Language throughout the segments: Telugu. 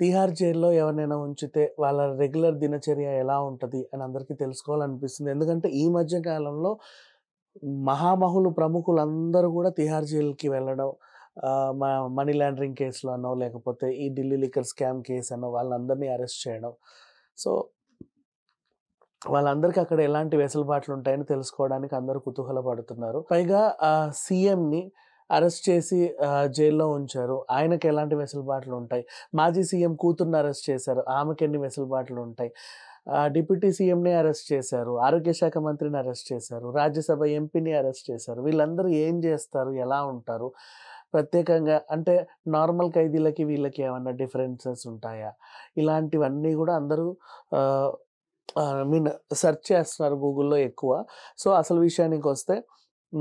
తీహార్ జైల్లో ఎవరినైనా ఉంచితే వాళ్ళ రెగ్యులర్ దినచర్య ఎలా ఉంటుంది అని అందరికీ తెలుసుకోవాలనిపిస్తుంది ఎందుకంటే ఈ మధ్య కాలంలో మహామహులు అందరూ కూడా తిహార్ జైలుకి వెళ్ళడం మనీ లాండరింగ్ కేసులు అనో లేకపోతే ఈ ఢిల్లీ లిక్కర్ స్కామ్ కేసు అనో వాళ్ళందరినీ అరెస్ట్ చేయడం సో వాళ్ళందరికీ అక్కడ ఎలాంటి వెసులుబాట్లు ఉంటాయని తెలుసుకోవడానికి అందరూ కుతూహల పడుతున్నారు పైగా సీఎంని అరెస్ట్ చేసి జైల్లో ఉంచారు ఆయనకి ఎలాంటి వెసులుబాట్లు ఉంటాయి మాజీ సీఎం కూతుర్ని అరెస్ట్ చేశారు ఆమెకి ఎన్ని వెసులుబాట్లు ఉంటాయి డిప్యూటీ సీఎంని అరెస్ట్ చేశారు ఆరోగ్య శాఖ మంత్రిని అరెస్ట్ చేశారు రాజ్యసభ ఎంపీని అరెస్ట్ చేశారు వీళ్ళందరూ ఏం చేస్తారు ఎలా ఉంటారు ప్రత్యేకంగా అంటే నార్మల్ ఖైదీలకి వీళ్ళకి ఏమైనా డిఫరెన్సెస్ ఉంటాయా ఇలాంటివన్నీ కూడా అందరూ ఐ మీన్ సెర్చ్ చేస్తున్నారు గూగుల్లో ఎక్కువ సో అసలు విషయానికి వస్తే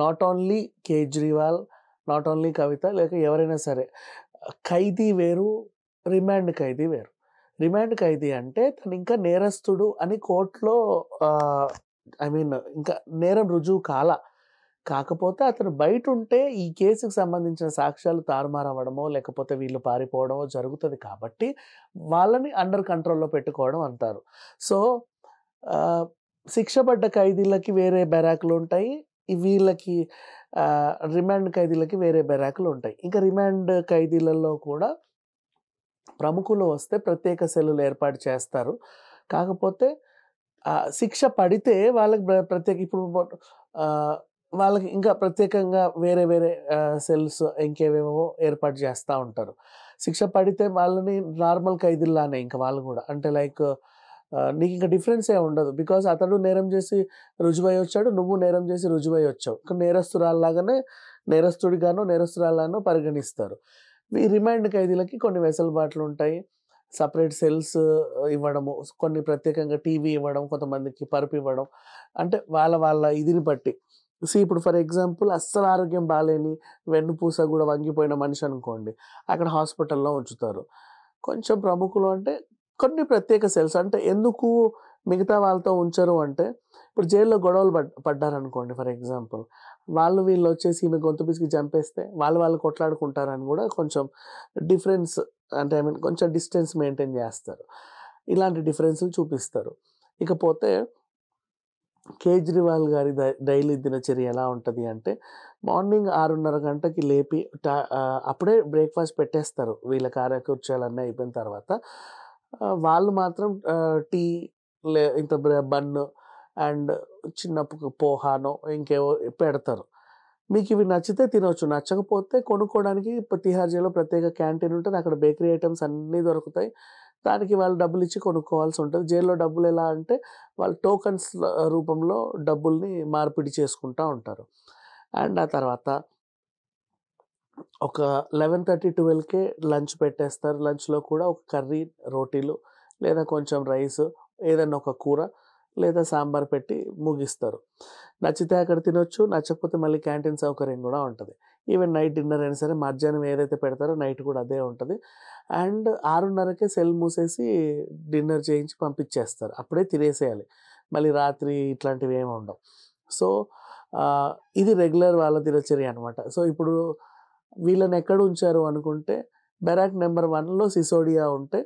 not only Kejriwal not only Kavitha లేక ఎవరైనా సరే ఖైదీ వేరు రిమాండ్ ఖైదీ వేరు రిమాండ్ ఖైదీ అంటే తను ఇంకా నేరస్తుడు అని కోర్టులో ఐ మీన్ ఇంకా నేరం రుజువు కాల కాకపోతే అతను బయట ఉంటే ఈ కేసుకు సంబంధించిన సాక్ష్యాలు తారుమారవ్వడమో లేకపోతే వీళ్ళు పారిపోవడమో జరుగుతుంది కాబట్టి వాళ్ళని అండర్ కంట్రోల్లో పెట్టుకోవడం అంటారు సో శిక్ష పడ్డ ఖైదీలకి వేరే బెరాకులు ఉంటాయి వీళ్ళకి రిమాండ్ ఖైదీలకి వేరే బెరాకులు ఉంటాయి ఇంకా రిమాండ్ ఖైదీలలో కూడా ప్రముఖులు వస్తే ప్రత్యేక సెల్లులు ఏర్పాటు చేస్తారు కాకపోతే శిక్ష పడితే వాళ్ళకి ప్రత్యేక ఇప్పుడు వాళ్ళకి ఇంకా ప్రత్యేకంగా వేరే వేరే సెల్స్ ఇంకేవేమో ఏర్పాటు చేస్తూ ఉంటారు శిక్ష పడితే వాళ్ళని నార్మల్ ఖైదీల్లానే ఇంకా వాళ్ళు కూడా అంటే లైక్ నీకు ఇంకా డిఫరెన్స్ ఏ ఉండదు బికాస్ అతడు నేరం చేసి రుజువై వచ్చాడు నువ్వు నేరం చేసి రుజువై వచ్చావు నేరస్తురాల్లాగానే నేరస్తుడిగానో నేరస్తురాల్లానో పరిగణిస్తారు ఈ రిమాండ్ ఖైదీలకి కొన్ని వెసలుబాట్లు ఉంటాయి సపరేట్ సెల్స్ ఇవ్వడము కొన్ని ప్రత్యేకంగా టీవీ ఇవ్వడం కొంతమందికి పరుపు ఇవ్వడం అంటే వాళ్ళ వాళ్ళ ఇదిని బట్టి సి ఇప్పుడు ఫర్ ఎగ్జాంపుల్ అస్సలు ఆరోగ్యం బాగాలేని వెన్నుపూస కూడా వంగిపోయిన మనిషి అనుకోండి అక్కడ హాస్పిటల్లో ఉంచుతారు కొంచెం ప్రముఖులు అంటే కొన్ని ప్రత్యేక సెల్స్ అంటే ఎందుకు మిగతా వాళ్ళతో ఉంచరు అంటే ఇప్పుడు జైల్లో గొడవలు పడ్ పడ్డారనుకోండి ఫర్ ఎగ్జాంపుల్ వాళ్ళు వీళ్ళు వచ్చేసి ఈమె గొంతు పిసికి చంపేస్తే వాళ్ళు వాళ్ళు కొట్లాడుకుంటారని కూడా కొంచెం డిఫరెన్స్ అంటే ఐ మీన్ కొంచెం డిస్టెన్స్ మెయింటైన్ చేస్తారు ఇలాంటి డిఫరెన్స్లు చూపిస్తారు ఇకపోతే కేజ్రీవాల్ గారి డైలీ దినచర్య ఎలా ఉంటుంది అంటే మార్నింగ్ ఆరున్నర గంటకి లేపి అప్పుడే బ్రేక్ఫాస్ట్ పెట్టేస్తారు వీళ్ళ కార్యకృత్యాలన్నీ అయిపోయిన తర్వాత వాళ్ళు మాత్రం టీ లే ఇంత బన్ అండ్ చిన్న పోహానో ఇంకేవో పెడతారు మీకు ఇవి నచ్చితే తినవచ్చు నచ్చకపోతే కొనుక్కోవడానికి తిహార్ జైల్లో ప్రత్యేక క్యాంటీన్ ఉంటుంది అక్కడ బేకరీ ఐటమ్స్ అన్నీ దొరుకుతాయి దానికి వాళ్ళు డబ్బులు ఇచ్చి కొనుక్కోవాల్సి ఉంటుంది జైల్లో డబ్బులు ఎలా అంటే వాళ్ళు టోకన్స్ రూపంలో డబ్బుల్ని మార్పిడి చేసుకుంటూ ఉంటారు అండ్ ఆ తర్వాత ఒక లెవెన్ థర్టీ ట్వెల్వ్కే లంచ్ పెట్టేస్తారు లంచ్లో కూడా ఒక కర్రీ రోటీలు లేదా కొంచెం రైస్ ఏదైనా ఒక కూర లేదా సాంబార్ పెట్టి ముగిస్తారు నచ్చితే అక్కడ తినొచ్చు నచ్చకపోతే మళ్ళీ క్యాంటీన్ సౌకర్యం కూడా ఉంటుంది ఈవెన్ నైట్ డిన్నర్ అయినా సరే మధ్యాహ్నం ఏదైతే పెడతారో నైట్ కూడా అదే ఉంటుంది అండ్ ఆరున్నరకే సెల్ మూసేసి డిన్నర్ చేయించి పంపించేస్తారు అప్పుడే తినేసేయాలి మళ్ళీ రాత్రి ఇట్లాంటివి ఏమి ఉండవు సో ఇది రెగ్యులర్ వాళ్ళ దినచర్య అనమాట సో ఇప్పుడు వీళ్ళని ఎక్కడ ఉంచారు అనుకుంటే బెరాక్ నెంబర్ వన్లో సిసోడియా ఉంటే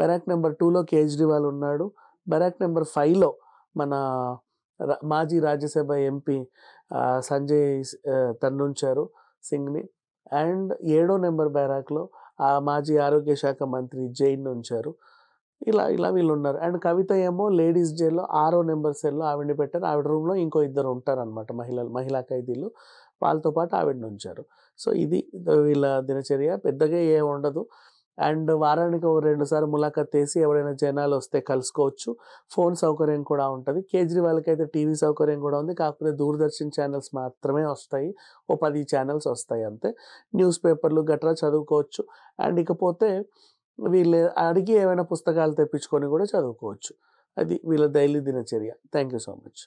బెరాక్ నెంబర్ టూలో కేజ్రీవాల్ ఉన్నాడు బెరాక్ నెంబర్ ఫైవ్లో మన మాజీ రాజ్యసభ ఎంపీ సంజయ్ తన్నుంచారు సింగ్ని అండ్ ఏడో నెంబర్ బ్యారాక్లో ఆ మాజీ ఆరోగ్య శాఖ మంత్రి జైన్ ఉంచారు ఇలా ఇలా వీళ్ళు ఉన్నారు అండ్ కవిత ఏమో లేడీస్ జైల్లో ఆరో నెంబర్ సెల్లో ఆవిడని పెట్టారు ఆవిడ రూమ్లో ఇంకో ఇద్దరు ఉంటారనమాట మహిళలు మహిళా ఖైదీలు వాళ్ళతో పాటు ఆవిడని ఉంచారు సో ఇది వీళ్ళ దినచర్య పెద్దగా ఏ ఉండదు అండ్ వారానికి ఒక రెండుసార్లు ములాఖత్ తీసి ఎవరైనా జనాలు వస్తే కలుసుకోవచ్చు ఫోన్ సౌకర్యం కూడా ఉంటుంది కేజ్రీవాల్కి అయితే టీవీ సౌకర్యం కూడా ఉంది కాకపోతే దూరదర్శన్ ఛానల్స్ మాత్రమే వస్తాయి ఓ పది ఛానల్స్ వస్తాయి అంతే న్యూస్ పేపర్లు గట్రా చదువుకోవచ్చు అండ్ ఇకపోతే వీళ్ళు అడిగి ఏమైనా పుస్తకాలు తెప్పించుకొని కూడా చదువుకోవచ్చు అది వీళ్ళ డైలీ దినచర్య థ్యాంక్ యూ సో మచ్